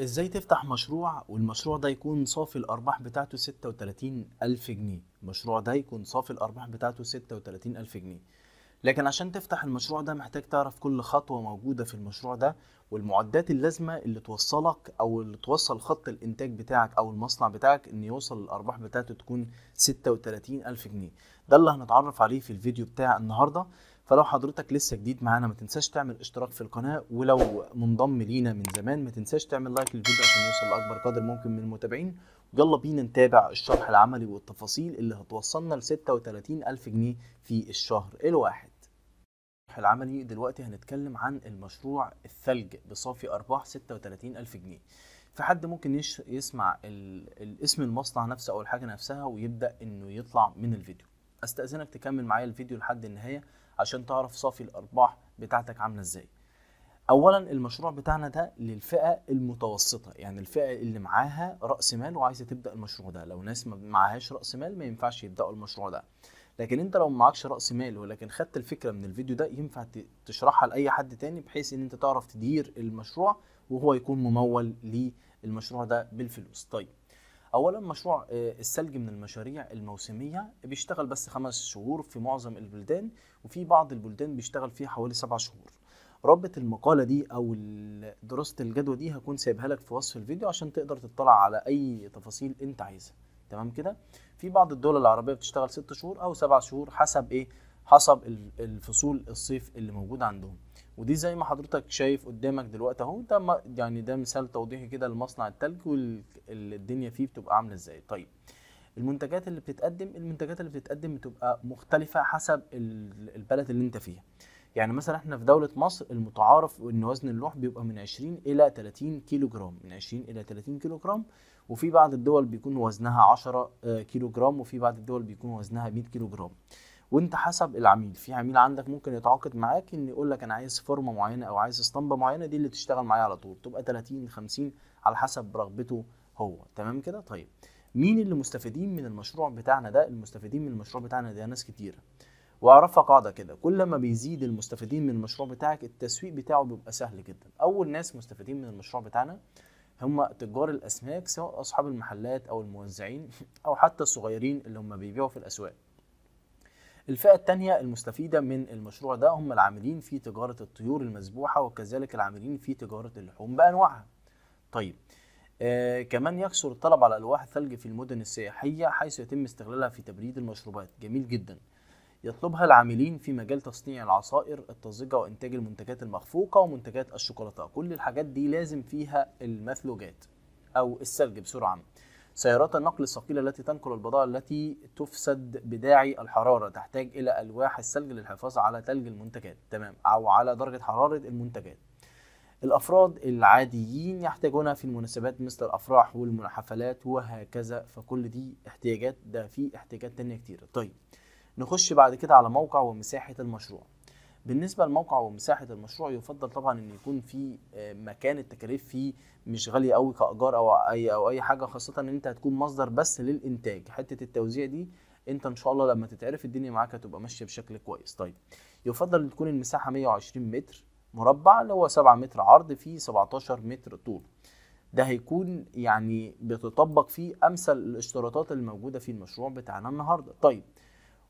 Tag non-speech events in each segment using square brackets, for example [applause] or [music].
ازاي تفتح مشروع والمشروع ده يكون صافي الارباح بتاعته 36 الف جنيه المشروع ده يكون صافي الارباح بتاعته 36 الف جنيه لكن عشان تفتح المشروع ده محتاج تعرف كل خطوة موجودة في المشروع ده والمعدات اللازمة اللي توصلك أو اللي توصل خط الإنتاج بتاعك أو المصنع بتاعك إن يوصل الأرباح بتاعته تكون 36 ألف جنيه ده اللي هنتعرف عليه في الفيديو بتاع النهاردة فلو حضرتك لسه جديد معانا ما تنساش تعمل اشتراك في القناه ولو منضم لينا من زمان ما تنساش تعمل لايك للفيديو عشان يوصل لاكبر قدر ممكن من المتابعين يلا بينا نتابع الشرح العملي والتفاصيل اللي هتوصلنا ل 36000 جنيه في الشهر الواحد الشرح العملي دلوقتي هنتكلم عن المشروع الثلج بصافي أرباح 36000 جنيه في حد ممكن يسمع الاسم المصنع نفسه أو الحاجة نفسها ويبدأ إنه يطلع من الفيديو استاذنك تكمل معايا الفيديو لحد النهايه عشان تعرف صافي الارباح بتاعتك عامله ازاي اولا المشروع بتاعنا ده للفئه المتوسطه يعني الفئه اللي معاها راس مال وعايزه تبدا المشروع ده لو ناس ما معهاش راس مال ما ينفعش يبداوا المشروع ده لكن انت لو معكش راس مال ولكن خدت الفكره من الفيديو ده ينفع تشرحها لاي حد تاني بحيث ان انت تعرف تدير المشروع وهو يكون ممول للمشروع ده بالفلوس طيب اولا مشروع آه، الثلج من المشاريع الموسميه بيشتغل بس خمس شهور في معظم البلدان وفي بعض البلدان بيشتغل فيها حوالي سبع شهور رابط المقاله دي او دراسه الجدوى دي هكون سايبها لك في وصف الفيديو عشان تقدر تطلع على اي تفاصيل انت عايزها تمام كده في بعض الدول العربيه بتشتغل ست شهور او سبع شهور حسب ايه حسب الفصول الصيف اللي موجود عندهم ودي زي ما حضرتك شايف قدامك دلوقتي اهو ده يعني ده مثال توضيحي كده لمصنع التلج والدنيا فيه بتبقى عامله ازاي طيب المنتجات اللي بتتقدم المنتجات اللي بتتقدم بتبقى مختلفه حسب البلد اللي انت فيها يعني مثلا احنا في دوله مصر المتعارف ان وزن اللوح بيبقى من 20 الى 30 كيلو جرام من 20 الى 30 كيلو جرام وفي بعض الدول بيكون وزنها 10 آه، كيلو جرام وفي بعض الدول بيكون وزنها 100 كيلو جرام وانت حسب العميل في عميل عندك ممكن يتعاقد معاك ان يقول لك انا عايز فورمه معينه او عايز اسطمبه معينه دي اللي تشتغل معايا على طول تبقى 30 50 على حسب رغبته هو تمام كده طيب مين اللي مستفيدين من المشروع بتاعنا ده المستفيدين من المشروع بتاعنا ده ناس كتيره واعرفها قاعده كده كل ما بيزيد المستفيدين من المشروع بتاعك التسويق بتاعه بيبقى سهل جدا اول ناس مستفيدين من المشروع بتاعنا هم تجار الاسماك سواء اصحاب المحلات او الموزعين او حتى الصغيرين اللي هم بيبيعوا في الاسواق الفئة الثانية المستفيدة من المشروع ده هم العاملين في تجارة الطيور المذبوحة وكذلك العاملين في تجارة اللحوم بأنواعها طيب آه كمان يكثر الطلب على ألواح الثلج في المدن السياحية حيث يتم استغلالها في تبريد المشروبات جميل جدا يطلبها العاملين في مجال تصنيع العصائر الطازجة وإنتاج المنتجات المخفوقة ومنتجات الشوكولاتة كل الحاجات دي لازم فيها المثلوجات أو الثلج بسرعة سيارات النقل الثقيلة التي تنقل البضائع التي تفسد بداعي الحرارة تحتاج إلى ألواح الثلج للحفاظ على ثلج المنتجات تمام أو على درجة حرارة المنتجات الأفراد العاديين يحتاجونها في المناسبات مثل الأفراح والحفلات وهكذا فكل دي احتياجات ده في احتياجات تانية كتير طيب نخش بعد كده على موقع ومساحة المشروع بالنسبه لموقع ومساحه المشروع يفضل طبعا ان يكون في آه، مكان التكاليف فيه مش غاليه قوي كاجار او اي او اي حاجه خاصه ان انت هتكون مصدر بس للانتاج حته التوزيع دي انت ان شاء الله لما تتعرف الدنيا معاك هتبقى ماشيه بشكل كويس طيب يفضل تكون المساحه 120 متر مربع اللي هو 7 متر عرض فيه 17 متر طول ده هيكون يعني بتطبق فيه امثل الاشتراطات الموجوده في المشروع بتاعنا النهارده طيب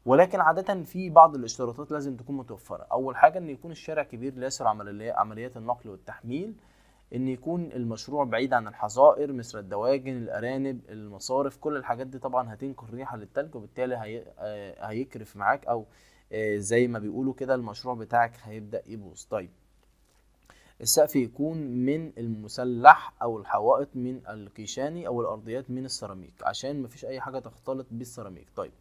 ولكن عاده في بعض الاشتراطات لازم تكون متوفره اول حاجه ان يكون الشارع كبير ليسر عمليات النقل والتحميل ان يكون المشروع بعيد عن الحظائر مثل الدواجن الارانب المصارف كل الحاجات دي طبعا هتنقل ريحه للتلج وبالتالي هي... آه، هيكرف معاك او آه، زي ما بيقولوا كده المشروع بتاعك هيبدا يبوظ طيب السقف يكون من المسلح او الحوائط من الكيشاني او الارضيات من السيراميك عشان مفيش اي حاجه تختلط بالسيراميك طيب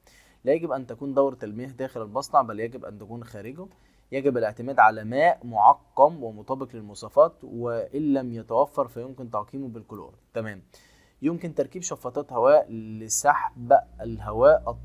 لا يجب أن تكون دورة المياه داخل المصنع بل يجب أن تكون خارجه يجب الاعتماد على ماء معقم ومطابق للمواصفات وإن لم يتوفر فيمكن تعقيمه بالكلور تمام يمكن تركيب شفاطات هواء لسحب الهواء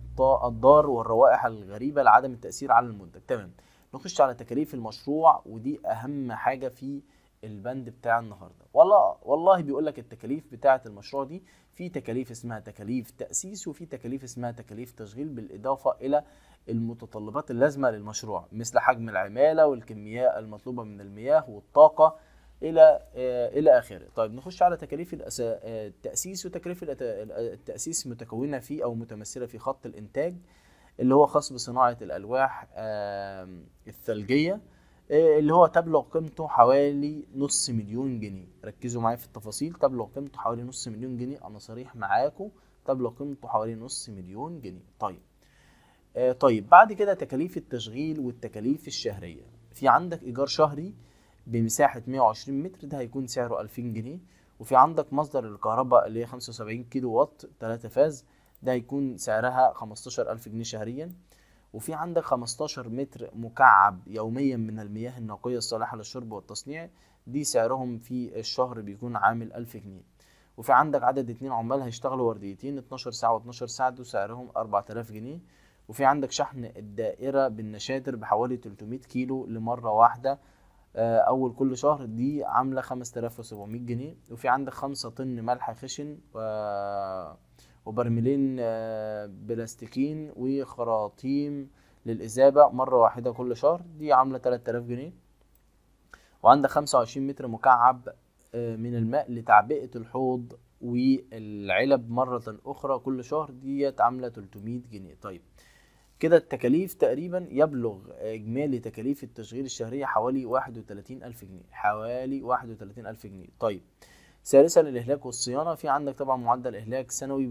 الضار والروائح الغريبة لعدم التأثير على المنتج تمام نخش على تكاليف المشروع ودي أهم حاجة في البند بتاع النهارده والله والله بيقول لك التكاليف بتاعه المشروع دي في تكاليف اسمها تكاليف تاسيس وفي تكاليف اسمها تكاليف تشغيل بالاضافه الى المتطلبات اللازمه للمشروع مثل حجم العماله والكمياء المطلوبه من المياه والطاقه الى آه، الى اخره طيب نخش على تكاليف التاسيس آه، وتكاليف التاسيس متكونه في او متمثله في خط الانتاج اللي هو خاص بصناعه الالواح الثلجيه إيه اللي هو تبلغ قيمته حوالي نص مليون جنيه ركزوا معايا في التفاصيل تبلغ قيمته حوالي نص مليون جنيه انا صريح معاكم تبلغ قيمته حوالي نص مليون جنيه طيب آه طيب بعد كده تكاليف التشغيل والتكاليف الشهريه في عندك ايجار شهري بمساحه 120 متر ده هيكون سعره 2000 جنيه وفي عندك مصدر الكهرباء اللي هي 75 كيلو وات 3 فاز ده هيكون سعرها 15000 جنيه شهريا وفي عندك 15 متر مكعب يوميا من المياه النقية الصالحة للشرب والتصنيع دي سعرهم في الشهر بيكون عامل 1000 جنيه وفي عندك عدد اتنين عمال هيشتغلوا ورديتين 12 ساعة و12 ساعة دول سعرهم 4000 جنيه وفي عندك شحن الدائرة بالنشاتر بحوالي 300 كيلو لمرة واحدة آه، أول كل شهر دي عاملة 5700 جنيه وفي عندك 5 طن ملح خشن و وبرميلين آه، بلاستيكين وخراطيم للإزابة مرة واحدة كل شهر دي عاملة 3000 جنيه وعندك 25 متر مكعب آه، من الماء لتعبئة الحوض والعلب مرة أخرى كل شهر ديت عاملة 300 جنيه طيب كده التكاليف تقريبا يبلغ آه، إجمالي تكاليف التشغيل الشهرية حوالي ألف جنيه حوالي ألف جنيه طيب ثالثا الاهلاك والصيانه في عندك طبعا معدل اهلاك سنوي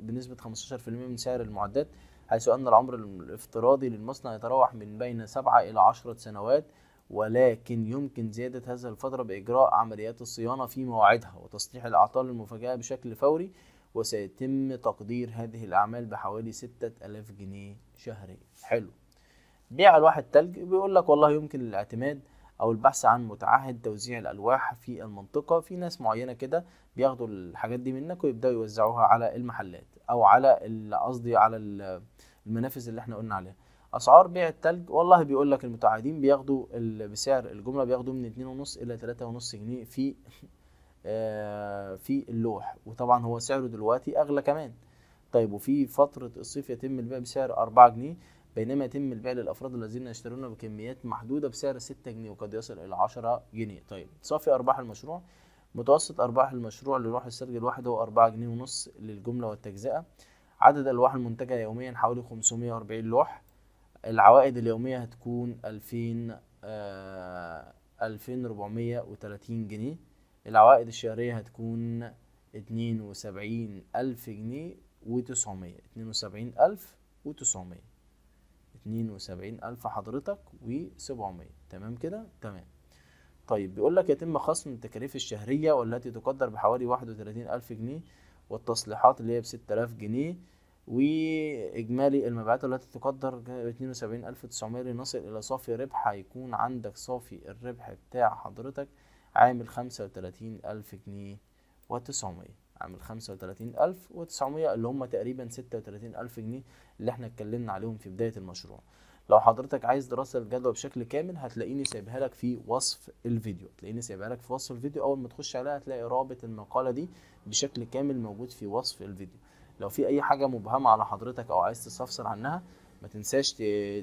بنسبه 15% من سعر المعدات حيث ان العمر الافتراضي للمصنع يتراوح من بين 7 الى 10 سنوات ولكن يمكن زيادة هذه الفترة بإجراء عمليات الصيانة في مواعيدها وتصليح الأعطال المفاجئة بشكل فوري وسيتم تقدير هذه الأعمال بحوالي 6000 جنيه شهري حلو بيع الواحد تلج بيقول لك والله يمكن الاعتماد او البحث عن متعهد توزيع الالواح في المنطقه في ناس معينه كده بياخدوا الحاجات دي منك ويبداوا يوزعوها على المحلات او على قصدي على المنافذ اللي احنا قلنا عليها اسعار بيع التلج والله بيقول لك المتعهدين بياخدوا بسعر الجمله بياخدوا من 2.5 الى 3.5 جنيه في [laughs] آه، في اللوح وطبعا هو سعره دلوقتي اغلى كمان طيب وفي فتره الصيف يتم البيع بسعر 4 جنيه بينما يتم البيع للافراد الذين يشترون بكميات محدوده بسعر 6 جنيه وقد يصل الى 10 جنيه طيب صافي ارباح المشروع متوسط ارباح المشروع للوح السرج الواحد هو 4 جنيه ونص للجمله والتجزئه عدد الالواح المنتجه يوميا حوالي 540 لوح العوائد اليوميه هتكون 2000 آه 2430 جنيه العوائد الشهريه هتكون 72000 جنيه و900 72900 اتنين وسبعين ألف حضرتك وسبعمية تمام كده تمام طيب بيقول لك يتم خصم التكاليف الشهرية والتي تقدر بحوالي واحد وتلاتين ألف جنيه والتصليحات اللي هي ب 6000 جنيه وإجمالي المبيعات التي تقدر ب وسبعين ألف تسعمية لنصل إلى صافي ربح هيكون عندك صافي الربح بتاع حضرتك عامل خمسة وتلاتين ألف جنيه وتسعمية عامل 35900 اللي هم تقريبا 36000 جنيه اللي احنا اتكلمنا عليهم في بدايه المشروع لو حضرتك عايز دراسه الجدوى بشكل كامل هتلاقيني سايبها لك في وصف الفيديو هتلاقيني سايبها لك في وصف الفيديو اول ما تخش عليها هتلاقي رابط المقاله دي بشكل كامل موجود في وصف الفيديو لو في اي حاجه مبهمه على حضرتك او عايز تستفسر عنها ما تنساش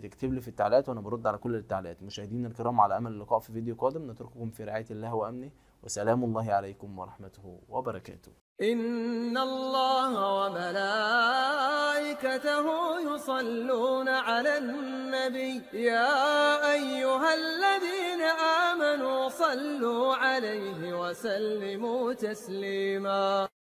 تكتب لي في التعليقات وانا برد على كل التعليقات مشاهدينا الكرام على امل اللقاء في فيديو قادم نترككم في رعايه الله وامنه وسلام الله عليكم ورحمته وبركاته إن الله وملائكته يصلون على النبي يا أيها الذين آمنوا صلوا عليه وسلموا تسليما